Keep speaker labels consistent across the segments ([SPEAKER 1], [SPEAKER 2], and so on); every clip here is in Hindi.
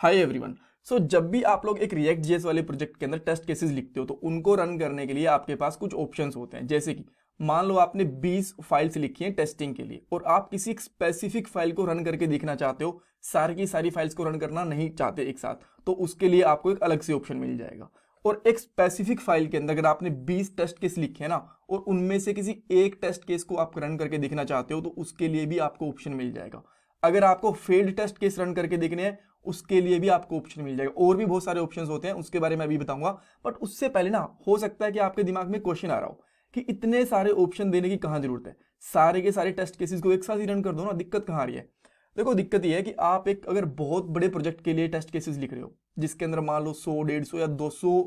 [SPEAKER 1] हाय एवरीवन सो जब भी आप लोग एक रिएक्ट जीएस वाले प्रोजेक्ट के अंदर टेस्ट केसेस लिखते हो तो उनको रन करने के लिए आपके पास कुछ ऑप्शंस होते हैं जैसे कि मान लो आपने 20 फाइल्स लिखी हैं टेस्टिंग के लिए और आप किसी एक स्पेसिफिक फाइल को रन करके देखना चाहते हो सारी की सारी फाइल्स को रन करना नहीं चाहते एक साथ तो उसके लिए आपको एक अलग से ऑप्शन मिल जाएगा और एक स्पेसिफिक फाइल के अंदर अगर आपने 20 टेस्ट केस लिखे हैं ना और उनमें से किसी एक टेस्ट केस को आप रन करके देखना चाहते हो तो उसके लिए भी आपको ऑप्शन मिल जाएगा अगर आपको फेल्ड टेस्ट केस रन करके देखने हैं उसके लिए भी आपको ऑप्शन मिल जाएगा और भी बहुत सारे ऑप्शन होते हैं उसके बारे में अभी बताऊंगा बट उससे पहले ना हो सकता है कि आपके दिमाग में क्वेश्चन आ रहा हो कि इतने सारे ऑप्शन देने की कहाँ जरूरत है सारे के सारे टेस्ट केसेस को एक साथ ही रन कर दो ना दिक्कत कहाँ आ रही है देखो दिक्कत यह है कि आप एक अगर बहुत बड़े प्रोजेक्ट के लिए टेस्ट केसेस लिख रहे हो जिसके अंदर मान लो सौ डेढ़ सौ या दो सौ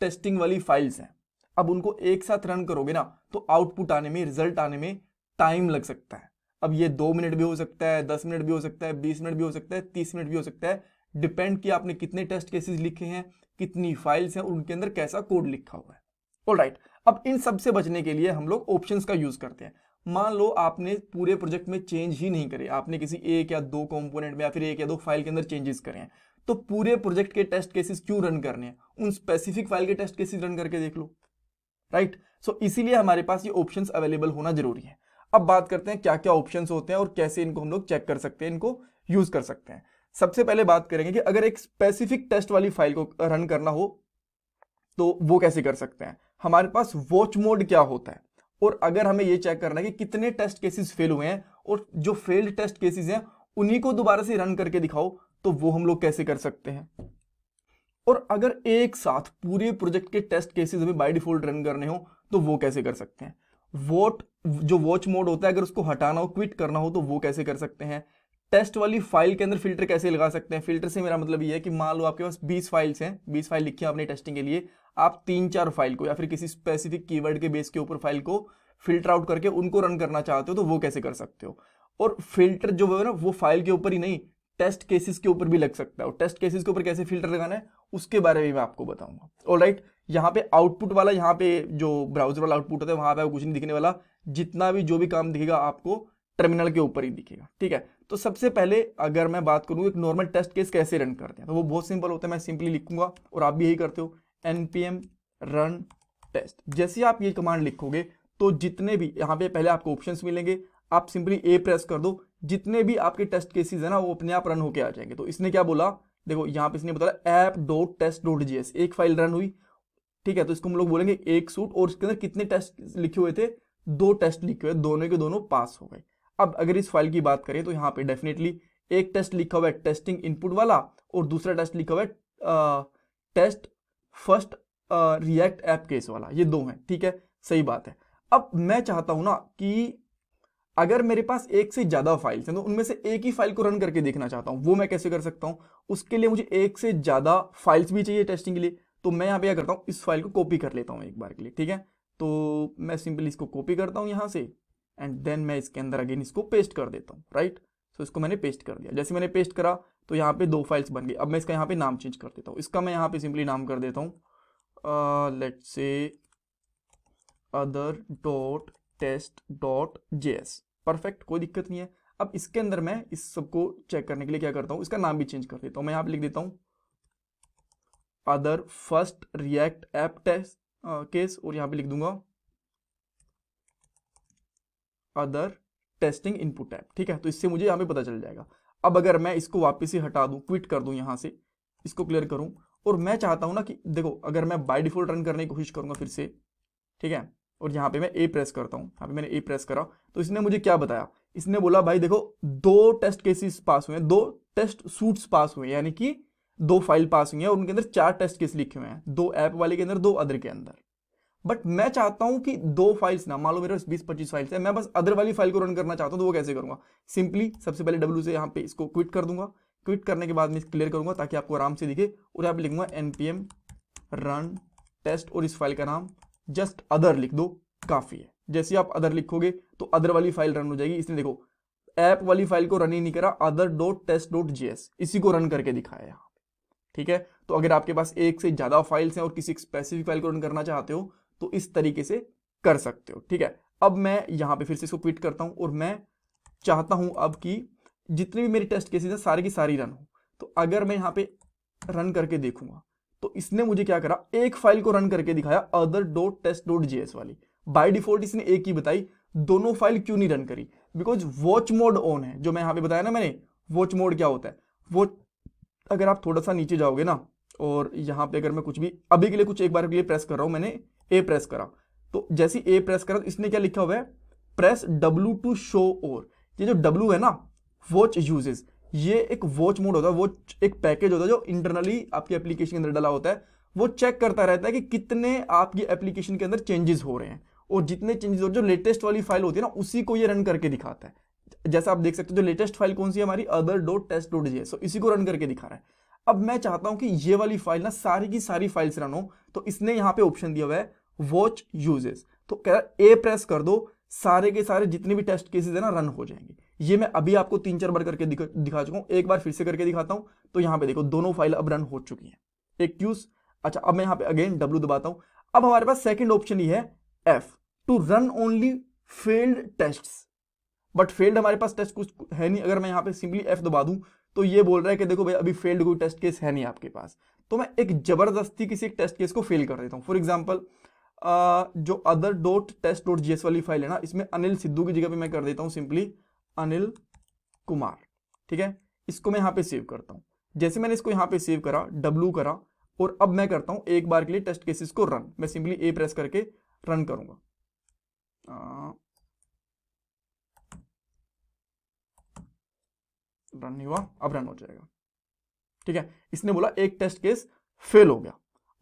[SPEAKER 1] टेस्टिंग वाली फाइल्स हैं अब उनको एक साथ रन करोगे ना तो आउटपुट आने में रिजल्ट आने में टाइम लग सकता है अब ये दो मिनट भी हो सकता है दस मिनट भी हो सकता है बीस मिनट भी हो सकता है तीस मिनट भी हो सकता है डिपेंड कि आपने कितने टेस्ट केसेस लिखे हैं कितनी फाइल्स हैं और उनके अंदर कैसा कोड लिखा हुआ है ऑल राइट अब इन सब से बचने के लिए हम लोग ऑप्शंस का यूज करते हैं मान लो आपने पूरे प्रोजेक्ट में चेंज ही नहीं करे आपने किसी एक या दो कॉम्पोनेंट में या फिर एक या दो फाइल के अंदर चेंजेस करे हैं तो पूरे प्रोजेक्ट के टेस्ट केसेस क्यों रन करने हैं उन स्पेसिफिक फाइल के टेस्ट केसेस रन करके देख लो राइट right? सो so, इसीलिए हमारे पास ये ऑप्शंस अवेलेबल होना जरूरी है अब बात करते हैं क्या क्या ऑप्शन होते हैं और कैसे इनको हम लोग चेक कर सकते हैं इनको यूज कर सकते हैं सबसे पहले बात करेंगे कि अगर एक स्पेसिफिक टेस्ट वाली फाइल को रन करना हो तो वो कैसे कर सकते हैं हमारे पास वॉच मोड क्या होता है और अगर हमें ये चेक करना है कि कितने टेस्ट केसेस फेल हुए हैं और जो फेल्ड टेस्ट केसेस हैं उन्हीं को दोबारा से रन करके दिखाओ तो वो हम लोग कैसे कर सकते हैं और अगर एक साथ पूरे प्रोजेक्ट के टेस्ट केसेस हमें बाय डिफॉल्ट रन करने हो तो वो कैसे कर सकते हैं वोट जो वॉच मोड होता है अगर उसको हटाना हो क्विट करना हो तो वो कैसे कर सकते हैं टेस्ट वाली फाइल के अंदर फिल्टर कैसे लगा सकते हैं फिल्टर से मेरा मतलब ये है कि मान लो आपके पास 20 फाइल्स हैं 20 फाइल लिखी है आपने टेस्टिंग के लिए आप तीन चार फाइल को या फिर किसी स्पेसिफिक कीवर्ड के बेस के ऊपर फाइल को फिल्टर आउट करके उनको रन करना चाहते हो तो वो कैसे कर सकते हो और फिल्टर जो है ना वो फाइल के ऊपर ही नहीं टेस्ट केसेस के ऊपर भी लग सकता है और टेस्ट केसेस के ऊपर कैसे फिल्टर लगाना है उसके बारे में मैं आपको बताऊंगा ऑल राइट right, यहाँ पे आउटपुट वाला यहाँ पे जो ब्राउजर वाला आउटपुट होता है वहाँ पे कुछ नहीं दिखने वाला जितना भी जो भी काम दिखेगा आपको टर्मिनल के ऊपर ही दिखेगा ठीक है तो सबसे पहले अगर मैं बात करूँ एक नॉर्मल टेस्ट केस कैसे रन करते हैं तो वो बहुत सिंपल होता है मैं सिंपली लिखूंगा और आप भी यही करते हो एनपीएम रन टेस्ट जैसे आप ये कमांड लिखोगे तो जितने भी यहाँ पे पहले आपको ऑप्शन मिलेंगे आप सिंपली ए प्रेस कर दो जितने भी आपके टेस्ट केसेस है ना वो अपने आप रन होके आ जाएंगे तो इसने क्या बोला देखो यहाँ पे इसने बताया app dot test dot G एक फाइल रन हुई ठीक है तो इसको हम लोग बोलेंगे एक सूट और उसके अंदर कितने टेस्ट लिखे हुए थे दो टेस्ट लिखे हुए दोनों के दोनों पास हो गए अब अगर इस फाइल की बात करें तो यहाँ पे डेफिनेटली एक टेस्ट लिखा हुआ है टेस्टिंग इनपुट वाला और दूसरा टेस्ट लिखा हुआ है test first react app case वाला ये दो हैं ठीक है सही बात है अब मैं चाहता हूं ना कि अगर मेरे पास एक से ज्यादा फाइल्स हैं तो उनमें से एक ही फाइल को रन करके देखना चाहता हूं वो मैं कैसे कर सकता हूं उसके लिए मुझे एक से ज्यादा फाइल्स भी चाहिए टेस्टिंग के लिए तो मैं यहाँ पे क्या करता हूँ इस फाइल को कॉपी कर लेता हूँ एक बार के लिए ठीक है तो मैं सिंपली इसको कॉपी करता हूँ यहाँ से एंड देन मैं इसके अंदर अगेन इसको पेस्ट कर देता हूँ राइट सो तो इसको मैंने पेस्ट कर दिया जैसे मैंने पेस्ट करा तो यहाँ पे दो फाइल्स बन गई अब मैं इसका यहाँ पे नाम चेंज कर देता हूँ इसका मैं यहाँ पे सिंपली नाम कर देता हूँ let say other dot test dot J S perfect कोई दिक्कत नहीं है अब इसके अंदर मैं इस सबको चेक करने के लिए क्या करता हूँ इसका नाम भी चेंज कर देता हूँ मैं यहाँ पे लिख देता हूँ other first react app test case और यहां पे लिख दूंगा अदर टेस्टिंग इनपुट ऐप ठीक है तो इससे मुझे यहां पे पता चल जाएगा अब अगर मैं इसको वापस ही हटा दूं क्विट कर दूं यहां से इसको क्लियर करूं और मैं चाहता हूं ना कि देखो अगर मैं बाय डिफॉल्ट रन करने की कोशिश करूंगा फिर से ठीक है और यहां पे मैं ए प्रेस करता हूं यहां पे मैंने ए प्रेस करा तो इसने मुझे क्या बताया इसने बोला भाई देखो दो टेस्ट केसेस पास हुए दो टेस्ट सूट्स पास हुए यानी कि दो फाइल पास हुई है और उनके अंदर चार टेस्ट केस लिखे हुए हैं दो ऐप वाले के अंदर दो अदर के अंदर बट मैं चाहता हूं कि दो फाइल्स ना मान लो मेरे बीस पच्चीस फाइल्स है मैं बस अदर वाली फाइल को रन करना चाहता हूं तो वो कैसे करूंगा सिंपली सबसे पहले डब्ल्यू से यहाँ पे इसको क्विट कर दूंगा क्विट करने के बाद मैं क्लियर करूंगा ताकि आपको आराम से दिखे और यहाँ पे लिखूंगा एनपीएम रन टेस्ट और इस फाइल का नाम जस्ट अदर लिख दो काफी है जैसे आप अदर लिखोगे तो अदर वाली फाइल रन हो जाएगी इसने देखो ऐप वाली फाइल को रन ही नहीं करा other dot test dot G इसी को रन करके दिखाया ठीक है तो अगर आपके पास एक से ज़्यादा फाइल्स हैं और किसी स्पेसिफिक फाइल को रन करना चाहते हो तो इस तरीके से कर सकते हो ठीक है अब मैं यहाँ पे फिर से इसको क्विट करता हूँ और मैं चाहता हूँ अब कि जितने भी मेरे टेस्ट केसेस हैं सारे की सारी रन हो तो अगर मैं यहाँ पे रन करके देखूंगा तो इसने मुझे क्या करा एक फाइल को रन करके दिखाया other dot test dot J वाली बाई डिफॉल्ट इसने एक ही बताई दोनों फाइल क्यों नहीं रन करी बिकॉज वॉच मोड ऑन है जो मैं यहाँ पे बताया ना मैंने वॉच मोड क्या होता है वो अगर आप थोड़ा सा नीचे जाओगे ना और यहाँ पे अगर मैं कुछ भी अभी के लिए कुछ एक बार के लिए प्रेस कर रहा हूँ मैंने ए प्रेस करा तो जैसी ए प्रेस करा तो इसने क्या लिखा हुआ है प्रेस डब्लू टू शो और ये जो डब्लू है ना वॉच यूजेज ये एक वॉच मोड होता है वॉच एक पैकेज होता है जो इंटरनली आपकी एप्लीकेशन के अंदर डला होता है वो चेक करता रहता है कि कितने आपकी एप्लीकेशन के अंदर चेंजेस हो रहे हैं और जितने चेंजेस हो जो लेटेस्ट वाली फाइल होती है ना उसी को ये रन करके दिखाता है जैसा आप देख सकते हो जो लेटेस्ट फाइल कौन सी है हमारी other dot test dot G so इसी को रन करके दिखा रहा है अब मैं चाहता हूं कि ये वाली फाइल ना सारी की सारी फाइल्स रन हो तो इसने यहां पे ऑप्शन दिया हुआ है वॉच यूजेस तो कह रहा ए प्रेस कर दो सारे के सारे जितने भी टेस्ट केसेस है ना रन हो जाएंगे ये मैं अभी आपको तीन चार बार करके दिखा, दिखा चुका हूं एक बार फिर से करके दिखाता हूं तो यहां पे देखो दोनों फाइल अब रन हो चुकी है एक क्यूज अच्छा अब मैं यहां पे अगेन डब्ल्यू दबाता हूं अब हमारे पास सेकेंड ऑप्शन ये है F two run only failed test but failed हमारे पास टेस्ट कुछ है नहीं अगर मैं यहाँ पे सिंपली एफ दबा दूँ तो ये बोल रहा है कि देखो भाई अभी फेल्ड कोई टेस्ट केस है नहीं आपके पास तो मैं एक जबरदस्ती किसी एक टेस्ट केस को फेल कर देता हूँ फॉर एग्जाम्पल जो other dot test dot G वाली फाइल है ना इसमें अनिल सिद्धू की जगह पर मैं कर देता हूँ सिंपली अनिल कुमार ठीक है इसको मैं यहाँ पे सेव करता हूँ जैसे मैंने इसको यहाँ पे सेव करा डब्लू करा और अब मैं करता हूँ एक बार के लिए टेस्ट केसेस को रन मैं सिंपली ए प्रेस करके रन करूँगा रन नहीं हुआ अब रन हो जाएगा ठीक है इसने बोला एक टेस्ट केस फेल हो गया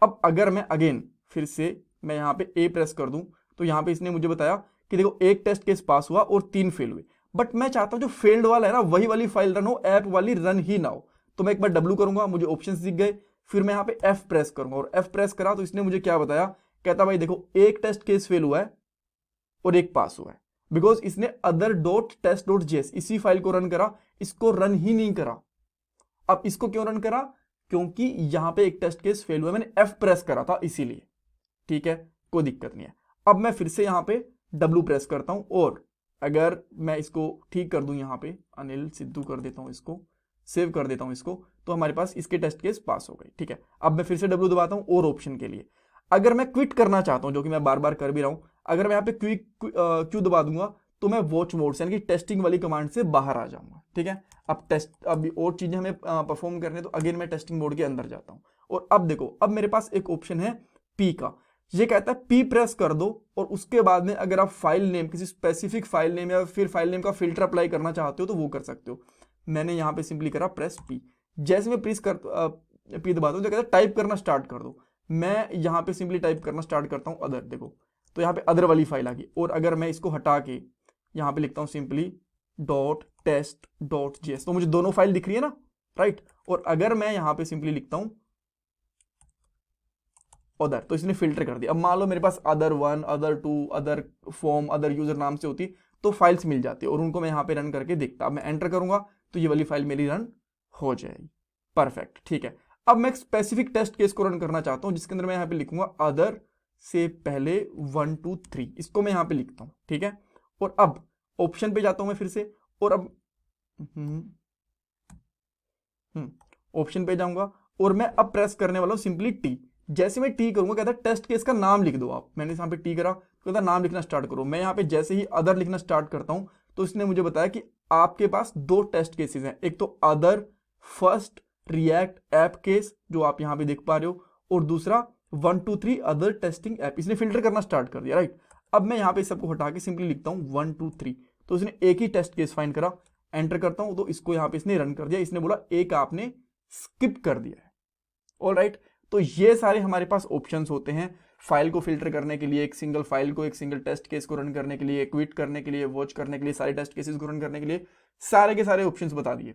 [SPEAKER 1] अब अगर मैं अगेन फिर से मैं यहां पे ए प्रेस कर दूं तो यहां पे इसने मुझे बताया कि देखो एक टेस्ट केस पास हुआ और तीन फेल हुए बट मैं चाहता हूं जो फेल्ड वाला है ना वही वाली फाइल रन हो ऐप वाली रन ही ना हो तो मैं एक बार डब्ल्यू करूंगा मुझे ऑप्शन दिख गए फिर मैं यहाँ पे एफ प्रेस करूंगा और एफ प्रेस करा तो इसने मुझे क्या बताया कहता भाई देखो एक टेस्ट केस फेल हुआ है और एक पास हुआ है बिकॉज इसने अदर डॉट टेस्ट डॉट जेस इसी फाइल को रन करा इसको रन ही नहीं करा अब इसको क्यों रन करा क्योंकि यहां पे एक टेस्ट केस फेल हुआ मैंने एफ प्रेस करा था इसीलिए ठीक है कोई दिक्कत नहीं है अब मैं फिर से यहां पे डब्ल्यू प्रेस करता हूं और अगर मैं इसको ठीक कर दू यहां पे अनिल सिद्धू कर देता हूं इसको सेव कर देता हूं इसको तो हमारे पास इसके टेस्ट केस पास हो गए ठीक है अब मैं फिर से डब्ल्यू दबाता हूं और ऑप्शन के लिए अगर मैं क्विट करना चाहता हूं जो कि मैं बार बार कर भी रहा हूं अगर मैं यहाँ पे क्यूक क्यू दबा दूंगा तो मैं वॉच मोड से यानी कि टेस्टिंग वाली कमांड से बाहर आ जाऊंगा ठीक है अब टेस्ट अब और चीज़ें हमें परफॉर्म करने तो अगेन मैं टेस्टिंग मोड के अंदर जाता हूँ और अब देखो अब मेरे पास एक ऑप्शन है पी का ये कहता है पी प्रेस कर दो और उसके बाद में अगर आप फाइल नेम किसी स्पेसिफिक फाइल नेम या फिर फाइल नेम का फिल्टर अप्लाई करना चाहते हो तो वो कर सकते हो मैंने यहाँ पे सिंपली करा प्रेस पी जैसे मैं प्रेस कर पी दबाता हूँ तो कहता है टाइप करना स्टार्ट कर दो मैं यहाँ पे सिंपली टाइप करना स्टार्ट करता हूँ अदर देखो तो यहाँ पे अदर वाली फाइल आ गई और अगर मैं इसको हटा के यहाँ पे लिखता हूँ simply dot test dot G तो मुझे दोनों फाइल दिख रही है ना राइट और अगर मैं यहाँ पे सिंपली लिखता हूँ अदर तो इसने फिल्टर कर दिया अब मान लो मेरे पास other one other two other form other user नाम से होती तो फाइल्स मिल जाती और उनको मैं यहाँ पे रन करके देखता मैं एंटर करूंगा तो ये वाली फाइल मेरी रन हो जाएगी परफेक्ट ठीक है अब मैं एक स्पेसिफिक टेस्ट केस को रन करना चाहता हूँ जिसके अंदर मैं यहाँ पे लिखूंगा अदर से पहले वन टू थ्री इसको मैं यहाँ पे लिखता हूँ ठीक है और अब ऑप्शन पे जाता हूँ मैं फिर से और अब ऑप्शन हम्म, हम्म, पे जाऊंगा और मैं अब प्रेस करने वाला हूँ सिंपली टी जैसे मैं टी करूंगा कहता है टेस्ट केस का नाम लिख दो आप मैंने यहाँ पे टी करा तो कहता नाम लिखना स्टार्ट करो मैं यहाँ पे जैसे ही अदर लिखना स्टार्ट करता हूँ तो इसने मुझे बताया कि आपके पास दो टेस्ट केसेस हैं एक तो other first react app case जो आप यहाँ पे देख पा रहे हो और दूसरा one two three other testing app इसने फिल्टर करना स्टार्ट कर दिया राइट अब मैं यहाँ पे सबको हटा के सिंपली लिखता हूँ वन टू थ्री तो इसने एक ही टेस्ट केस फाइन करा एंटर करता हूँ तो इसको यहाँ पे इसने रन कर दिया इसने बोला एक आपने स्किप कर दिया है ऑल राइट तो ये सारे हमारे पास ऑप्शन होते हैं फाइल को फिल्टर करने के लिए एक सिंगल फाइल को एक सिंगल टेस्ट केस को रन करने के लिए क्विट करने के लिए वॉच करने के लिए सारे टेस्ट केसेस को रन करने के लिए सारे के सारे ऑप्शंस बता दिए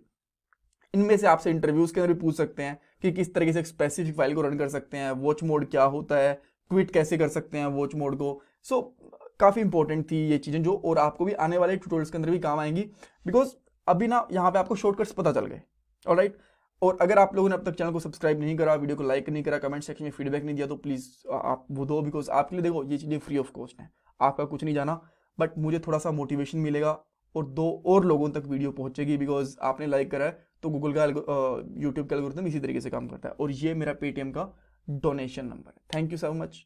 [SPEAKER 1] इनमें से आपसे इंटरव्यूज के अंदर भी पूछ सकते हैं कि किस तरीके से स्पेसिफिक फाइल को रन कर सकते हैं वॉच मोड क्या होता है क्विट कैसे कर सकते हैं वॉच मोड को सो so, काफ़ी इंपॉर्टेंट थी ये चीज़ें जो और आपको भी आने वाले ट्यूटोरियल्स के अंदर भी काम आएंगी बिकॉज अभी ना यहाँ पे आपको शॉर्टकट्स पता चल गए और राइट और अगर आप लोगों ने अब तक चैनल को सब्सक्राइब नहीं करा वीडियो को लाइक नहीं करा कमेंट सेक्शन में फीडबैक नहीं दिया तो प्लीज़ आप वो दो बिकॉज आपके लिए देखो ये चीज़ें फ्री ऑफ कॉस्ट है आपका कुछ नहीं जाना बट मुझे थोड़ा सा मोटिवेशन मिलेगा और दो और लोगों तक वीडियो पहुंचेगी बिकॉज आपने लाइक करा है तो गूगल का यूट्यूब का एल्गोरिथम इसी तरीके से काम करता है और ये मेरा पेटीएम का डोनेशन नंबर है थैंक यू सो मच